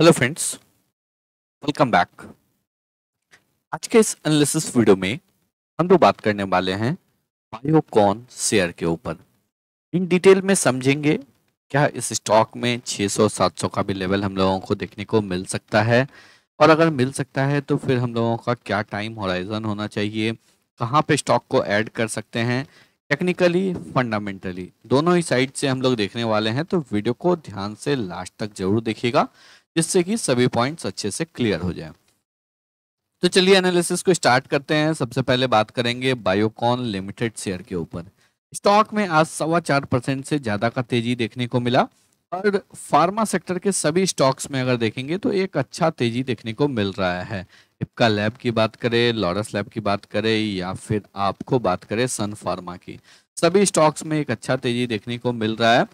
hello friends welcome back आज के इस एनालिसिस वीडियो में हम लोग बात करने वाले हैं बायोकॉन शेयर के ऊपर इन डिटेल में समझेंगे क्या इस स्टॉक में 600-700 का भी लेवल हम लोगों को देखने को मिल सकता है और अगर मिल सकता है तो फिर हम लोगों का क्या टाइम होराइजन होना चाहिए कहाँ पे स्टॉक को ऐड कर सकते हैं टेक्निकली फंडामेंटली दोनों ही साइड से हम लोग देखने वाले हैं तो वीडियो को ध्यान से लास्ट तक जरूर देखिएगा जिससे कि सभी पॉइंट्स अच्छे से क्लियर हो जाए तो चलिए एनालिसिस को स्टार्ट करते हैं सबसे पहले बात करेंगे बायोकॉन लिमिटेड शेयर के ऊपर स्टॉक में आज सवा चार परसेंट से ज़्यादा का तेजी देखने को मिला और फार्मा सेक्टर के सभी स्टॉक्स में अगर देखेंगे तो एक अच्छा तेजी देखने को मिल रहा है इपका लैब की बात करें लॉरस लैब की बात करें या फिर आपको बात करें सन फार्मा की सभी स्टॉक्स में एक अच्छा तेजी देखने को मिल रहा है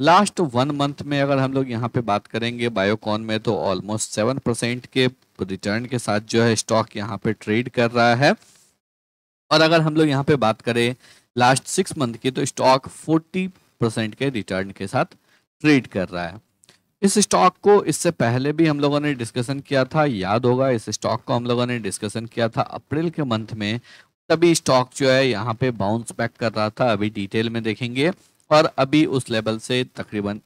लास्ट वन मंथ में अगर हम लोग यहाँ पे बात करेंगे बायोकॉन में तो ऑलमोस्ट सेवन परसेंट के रिटर्न के साथ जो है स्टॉक यहाँ पे ट्रेड कर रहा है और अगर हम लोग यहाँ पे बात करें लास्ट सिक्स मंथ की तो स्टॉक फोर्टी परसेंट के रिटर्न के साथ ट्रेड कर रहा है इस स्टॉक को इससे पहले भी हम लोगों ने डिस्कशन किया था याद होगा इस स्टॉक को हम लोगों ने डिस्कशन किया था अप्रैल के मंथ में तभी स्टॉक जो है यहाँ पे बाउंस बैक कर रहा था अभी डिटेल में देखेंगे पर अभी उस लेवल से तकरीबन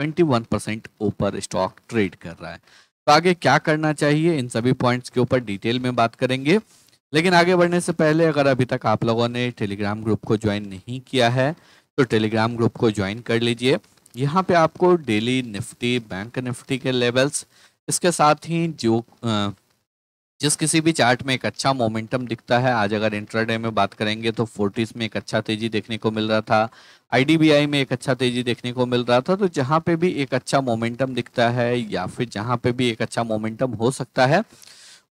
21 परसेंट ऊपर स्टॉक ट्रेड कर रहा है तो आगे क्या करना चाहिए इन सभी पॉइंट्स के ऊपर डिटेल में बात करेंगे लेकिन आगे बढ़ने से पहले अगर अभी तक आप लोगों ने टेलीग्राम ग्रुप को ज्वाइन नहीं किया है तो टेलीग्राम ग्रुप को ज्वाइन कर लीजिए यहाँ पे आपको डेली निफ्टी बैंक निफ्टी के लेवल्स इसके साथ ही जो जिस किसी भी चार्ट में एक अच्छा मोमेंटम दिखता है आज अगर इंट्राडे में बात करेंगे तो फोर्टीज में एक अच्छा तेजी देखने को मिल रहा था आईडीबीआई में एक अच्छा तेजी देखने को मिल रहा था तो जहाँ पे भी एक अच्छा मोमेंटम दिखता है या फिर जहाँ पे भी एक अच्छा मोमेंटम हो सकता है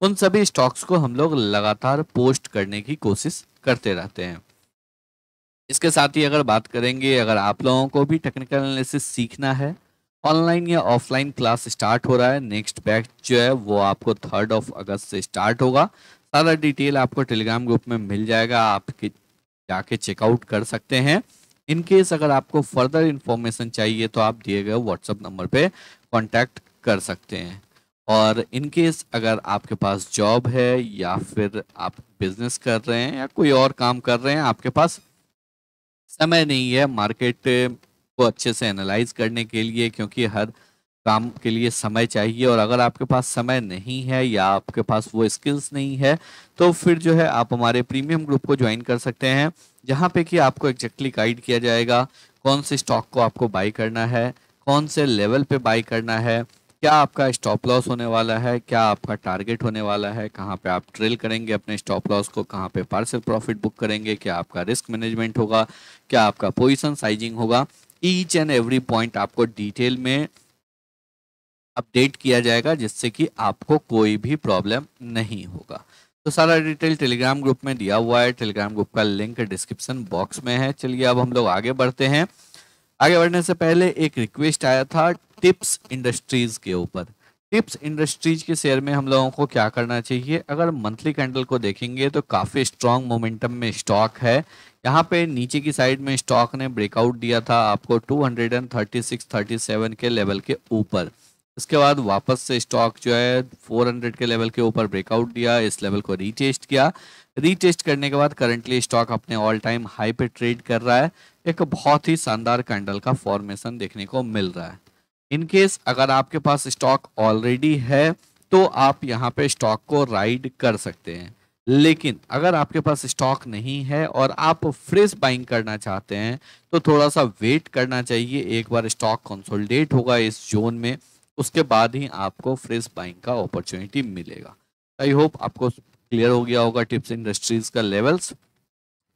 उन सभी स्टॉक्स को हम लोग लगातार पोस्ट करने की कोशिश करते रहते हैं इसके साथ ही अगर बात करेंगे अगर आप लोगों को भी टेक्निकल एनालिसिस सीखना है ऑनलाइन या ऑफलाइन क्लास स्टार्ट हो रहा है नेक्स्ट बैच जो है वो आपको थर्ड ऑफ अगस्त से स्टार्ट होगा सारा डिटेल आपको टेलीग्राम ग्रुप में मिल जाएगा आपके जाके चेकआउट कर सकते हैं इन केस अगर आपको फर्दर इंफॉर्मेशन चाहिए तो आप दिए गए व्हाट्सएप नंबर पे कांटेक्ट कर सकते हैं और इन केस अगर आपके पास जॉब है या फिर आप बिजनेस कर रहे हैं या कोई और काम कर रहे हैं आपके पास समय नहीं है मार्केट को अच्छे से एनालाइज करने के लिए क्योंकि हर काम के लिए समय चाहिए और अगर आपके पास समय नहीं है या आपके पास वो स्किल्स नहीं है तो फिर जो है आप हमारे प्रीमियम ग्रुप को ज्वाइन कर सकते हैं जहाँ पे कि आपको एग्जैक्टली गाइड किया जाएगा कौन से स्टॉक को आपको बाई करना है कौन से लेवल पे बाई करना है क्या आपका स्टॉप लॉस होने वाला है क्या आपका टारगेट होने वाला है कहाँ पे आप ट्रेल करेंगे अपने स्टॉप लॉस को कहाँ पे पार्सल प्रॉफिट बुक करेंगे क्या आपका रिस्क मैनेजमेंट होगा क्या आपका पोजीशन साइजिंग होगा ईच एंड एवरी पॉइंट आपको डिटेल में अपडेट किया जाएगा जिससे कि आपको कोई भी प्रॉब्लम नहीं होगा तो सारा डिटेल टेलीग्राम ग्रुप में दिया हुआ है टेलीग्राम ग्रुप का लिंक डिस्क्रिप्शन बॉक्स में है चलिए अब हम लोग आगे बढ़ते हैं आगे बढ़ने से पहले एक रिक्वेस्ट आया था टिप्स इंडस्ट्रीज के ऊपर टिप्स इंडस्ट्रीज के शेयर में हम लोगों को क्या करना चाहिए अगर मंथली कैंडल को देखेंगे तो काफ़ी स्ट्रॉन्ग मोमेंटम में स्टॉक है यहाँ पे नीचे की साइड में स्टॉक ने ब्रेकआउट दिया था आपको 236 37 के लेवल के ऊपर इसके बाद वापस से स्टॉक जो है 400 के लेवल के ऊपर ब्रेकआउट दिया इस लेवल को रीटेस्ट किया रीटेस्ट करने के बाद करंटली स्टॉक अपने ऑल टाइम हाई पे ट्रेड कर रहा है एक बहुत ही शानदार कैंडल का फॉर्मेशन देखने को मिल रहा है इनकेस अगर आपके पास स्टॉक ऑलरेडी है तो आप यहाँ पे स्टॉक को राइड कर सकते हैं लेकिन अगर आपके पास स्टॉक नहीं है और आप फ्रेश बाइंग करना चाहते हैं तो थोड़ा सा वेट करना चाहिए एक बार स्टॉक कंसोलिडेट होगा इस जोन में उसके बाद ही आपको फ्रेश बाइंग का अपॉर्चुनिटी मिलेगा आई होप आपको क्लियर हो गया होगा टिप्स इंडस्ट्रीज का लेवल्स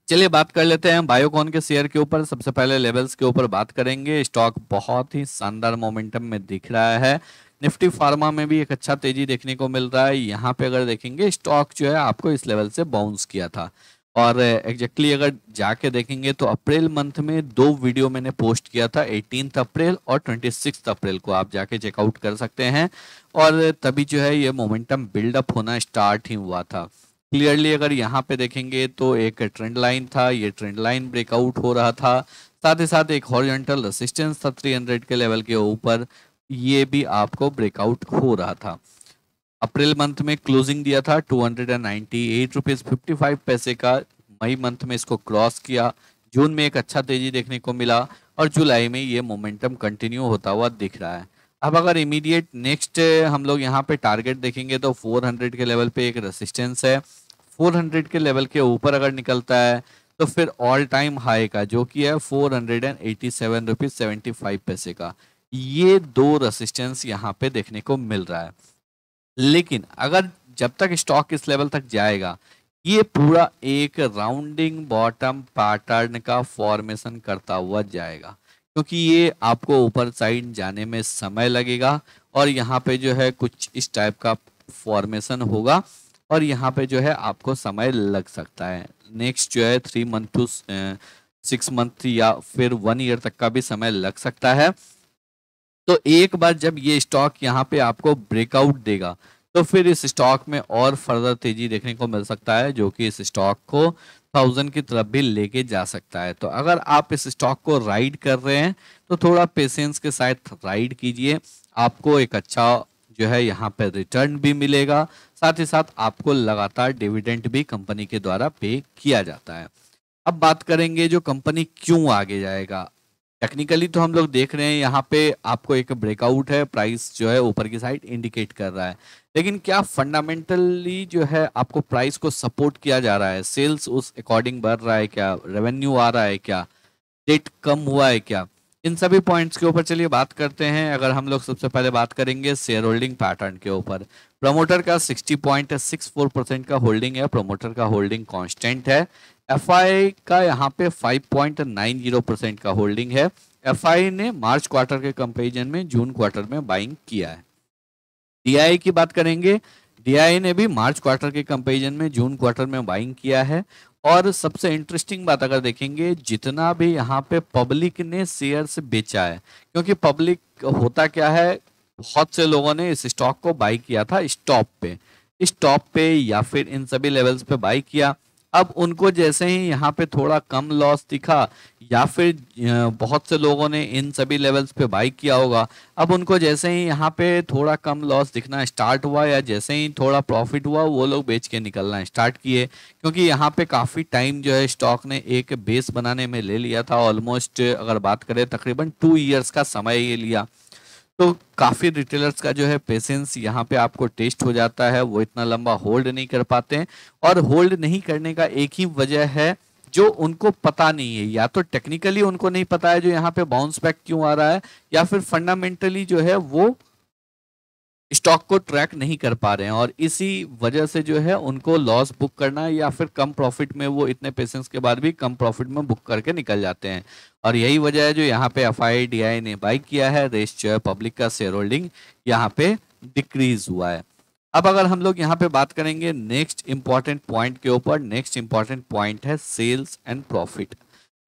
चलिए बात कर लेते हैं बायोकॉन के शेयर के ऊपर सबसे पहले लेवल्स के ऊपर बात करेंगे स्टॉक बहुत ही शानदार मोमेंटम में दिख रहा है निफ्टी फार्मा में भी एक अच्छा तेजी देखने को मिल रहा है यहाँ पे अगर देखेंगे स्टॉक जो है आपको इस लेवल से बाउंस किया था और एग्जैक्टली exactly अगर जाके देखेंगे तो अप्रैल मंथ में दो वीडियो मैंने पोस्ट किया था एटीन अप्रैल और ट्वेंटी अप्रैल को आप जाके चेकआउट कर सकते हैं और तभी जो है ये मोमेंटम बिल्डअप होना स्टार्ट ही हुआ था क्लियरली अगर यहाँ पे देखेंगे तो एक ट्रेंड लाइन था ये ट्रेंड लाइन ब्रेकआउट हो रहा था साथ ही साथ एक हॉरिजेंटल रेसिस्टेंस था 300 के लेवल के ऊपर ये भी आपको ब्रेकआउट हो रहा था अप्रैल मंथ में क्लोजिंग दिया था two hundred and eight rupees fifty five पैसे का मई मंथ में इसको क्रॉस किया जून में एक अच्छा तेजी देखने को मिला और जुलाई में ये मोमेंटम कंटिन्यू होता हुआ दिख रहा है अब अगर इमीडिएट नेक्स्ट हम लोग यहाँ पे टारगेट देखेंगे तो 400 के लेवल पे एक रेसिस्टेंस है 400 के लेवल के ऊपर अगर निकलता है तो फिर ऑल टाइम हाई का जो कि है four hundred and eighty seven rupees पैसे का ये दो रेसिस्टेंस यहाँ पे देखने को मिल रहा है लेकिन अगर जब तक स्टॉक इस लेवल तक जाएगा ये पूरा एक राउंडिंग बॉटम पैटर्न का फॉर्मेशन करता हुआ जाएगा क्योंकि ये आपको ऊपर साइड जाने में समय लगेगा और यहाँ पे जो है कुछ इस टाइप का फॉर्मेशन होगा और यहाँ पे जो है आपको समय लग सकता है नेक्स्ट जो है three month to six month या फिर वन ईयर तक का भी समय लग सकता है तो एक बार जब ये स्टॉक यहाँ पे आपको ब्रेकआउट देगा तो फिर इस स्टॉक में और फर्दर तेजी देखने को मिल सकता है जो कि इस स्टॉक को थाउजेंड की तरफ भी लेके जा सकता है तो अगर आप इस स्टॉक को राइड कर रहे हैं तो थोड़ा पेशेंस के साथ राइड कीजिए आपको एक अच्छा जो है यहाँ पर रिटर्न भी मिलेगा साथ ही साथ आपको लगातार डिविडेंट भी कंपनी के द्वारा पे किया जाता है अब बात करेंगे जो कंपनी क्यों आगे जाएगा टेक्निकली तो हम लोग देख रहे हैं यहाँ पे आपको एक ब्रेकआउट है प्राइस जो है ऊपर की साइड इंडिकेट कर रहा है लेकिन क्या फंडामेंटली जो है आपको प्राइस को सपोर्ट किया जा रहा है सेल्स उस अकॉर्डिंग बढ़ रहा है क्या रेवेन्यू आ रहा है क्या डेट कम हुआ है क्या इन सभी पॉइंट्स के ऊपर चलिए बात करते हैं अगर हम लोग सबसे पहले बात करेंगे शेयर होल्डिंग पैटर्न के ऊपर प्रमोटर का 60.64 परसेंट का होल्डिंग है प्रमोटर का होल्डिंग कांस्टेंट है एफआई का यहाँ पे 5.90 परसेंट का होल्डिंग है एफआई ने मार्च क्वार्टर के कंपेरिजन में जून क्वार्टर में बाइंग किया है डी की बात करेंगे डी ने भी मार्च क्वार्टर के कंपेरिजन में जून क्वार्टर में बाइंग किया है और सबसे इंटरेस्टिंग बात अगर देखेंगे जितना भी यहाँ पे पब्लिक ने शेयर्स बेचा है क्योंकि पब्लिक होता क्या है बहुत से लोगों ने इस स्टॉक को बाई किया था स्टॉप पे स्टॉप पे या फिर इन सभी लेवल्स पे बाई किया अब उनको जैसे ही यहाँ पे थोड़ा कम लॉस दिखा या फिर बहुत से लोगों ने इन सभी लेवल्स पे बाई किया होगा अब उनको जैसे ही यहाँ पे थोड़ा कम लॉस दिखना स्टार्ट हुआ या जैसे ही थोड़ा प्रॉफिट हुआ वो लोग बेच के निकलना स्टार्ट किए क्योंकि यहाँ पे काफ़ी टाइम जो है स्टॉक ने एक बेस बनाने में ले लिया था ऑलमोस्ट अगर बात करें तकरीबन टू ईयर्स का समय ये लिया तो काफ़ी रिटेलर्स का जो है पेशेंस यहाँ पे आपको टेस्ट हो जाता है वो इतना लंबा होल्ड नहीं कर पाते हैं और होल्ड नहीं करने का एक ही वजह है जो उनको पता नहीं है या तो टेक्निकली उनको नहीं पता है जो यहाँ पे बाउंस बैक क्यों आ रहा है या फिर फंडामेंटली जो है वो स्टॉक को ट्रैक नहीं कर पा रहे हैं और इसी वजह से जो है उनको लॉस बुक करना या फिर कम प्रॉफिट में वो इतने पेशेंस के बाद भी कम प्रॉफिट में बुक करके निकल जाते हैं और यही वजह है जो यहाँ पे एफ ने बाई किया है रेस्ट जो है पब्लिक का शेयर होल्डिंग यहाँ पे डिक्रीज हुआ है अब अगर हम लोग यहाँ पे बात करेंगे नेक्स्ट इंपॉर्टेंट पॉइंट के ऊपर नेक्स्ट इंपॉर्टेंट पॉइंट है सेल्स एंड प्रॉफिट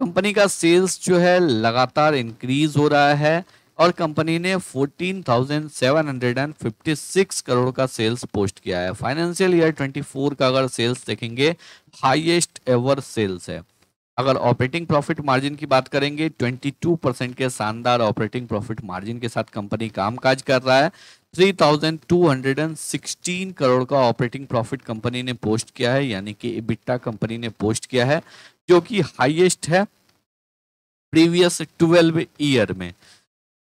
कंपनी का सेल्स जो है लगातार इंक्रीज हो रहा है और कंपनी ने 14,756 करोड़ का सेल्स पोस्ट किया है फाइनेंशियल ईयर 24 का अगर सेल्स देखेंगे हाईएस्ट एवर सेल्स है अगर ऑपरेटिंग प्रॉफिट मार्जिन की बात करेंगे 22 परसेंट के शानदार ऑपरेटिंग प्रॉफिट मार्जिन के साथ कंपनी कामकाज कर रहा है 3,216 करोड़ का ऑपरेटिंग प्रॉफिट कंपनी ने पोस्ट किया है यानी कि इबिट्टा कंपनी ने पोस्ट किया है जो कि हाईएस्ट है प्रीवियस 12 ईयर में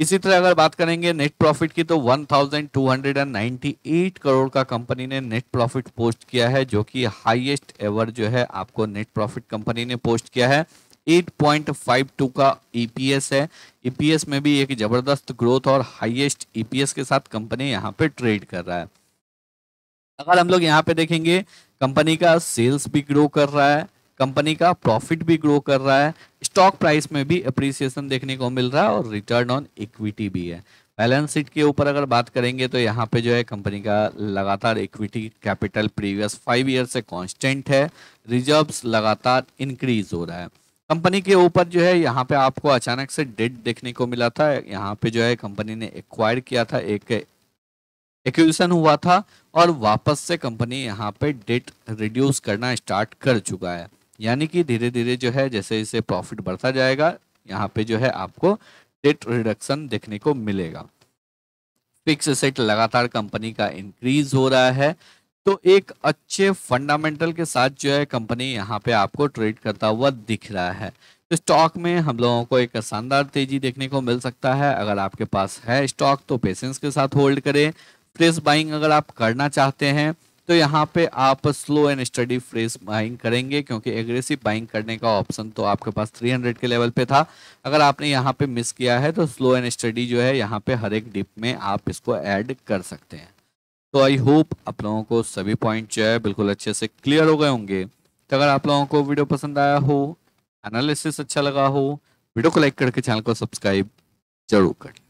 इसी तरह अगर बात करेंगे नेट प्रॉफिट की तो 1298 करोड़ का कंपनी ने नेट प्रॉफिट पोस्ट किया है जो कि हाईएस्ट एवर जो है आपको नेट प्रॉफिट कंपनी ने पोस्ट किया है 8.52 का ईपीएस e है ईपीएस e में भी एक जबरदस्त ग्रोथ और हाईएस्ट ईपीएस e के साथ कंपनी यहाँ पे ट्रेड कर रहा है अगर हम लोग यहाँ पे देखेंगे कंपनी का सेल्स भी ग्रो कर रहा है कंपनी का प्रॉफिट भी ग्रो कर रहा है स्टॉक प्राइस में भी अप्रिसिएशन देखने को मिल रहा है और रिटर्न ऑन इक्विटी भी है बैलेंस शीट के ऊपर अगर बात करेंगे तो यहाँ पे जो है कंपनी का लगातार equity capital previous five year से कांस्टेंट है रिजर्व्स लगातार इंक्रीज हो रहा है कंपनी के ऊपर जो है यहाँ पे आपको अचानक से डेट देखने को मिला था यहाँ पे जो है कंपनी ने एक्वायर किया था एक एक्विजिशन हुआ था और वापस से कंपनी यहाँ पे डेट रिड्यूस करना स्टार्ट कर चुका है यानी कि धीरे धीरे जो है जैसे जैसे प्रॉफिट बढ़ता जाएगा यहाँ पे जो है आपको डेट रिडक्शन देखने को मिलेगा फिक्स सेट लगातार कंपनी का इंक्रीज हो रहा है तो एक अच्छे फंडामेंटल के साथ जो है कंपनी यहाँ पे आपको ट्रेड करता हुआ दिख रहा है तो स्टॉक में हम लोगों को एक शानदार तेजी देखने को मिल सकता है अगर आपके पास है स्टॉक तो पेशेंस के साथ होल्ड करें प्रेस बाइंग अगर आप करना चाहते हैं तो यहाँ पे आप slow and steady phrase buying करेंगे क्योंकि एग्रेसिव बाइंग करने का ऑप्शन तो आपके पास 300 के लेवल पे था अगर आपने यहाँ पे मिस किया है तो स्लो एंड स्टडी जो है यहाँ पे हर एक डिप में आप इसको ऐड कर सकते हैं तो आई होप आप लोगों को सभी पॉइंट जो है बिल्कुल अच्छे से क्लियर हो गए होंगे तो अगर आप लोगों को वीडियो पसंद आया हो एनालिसिस अच्छा लगा हो वीडियो को लाइक करके चैनल को सब्सक्राइब जरूर कर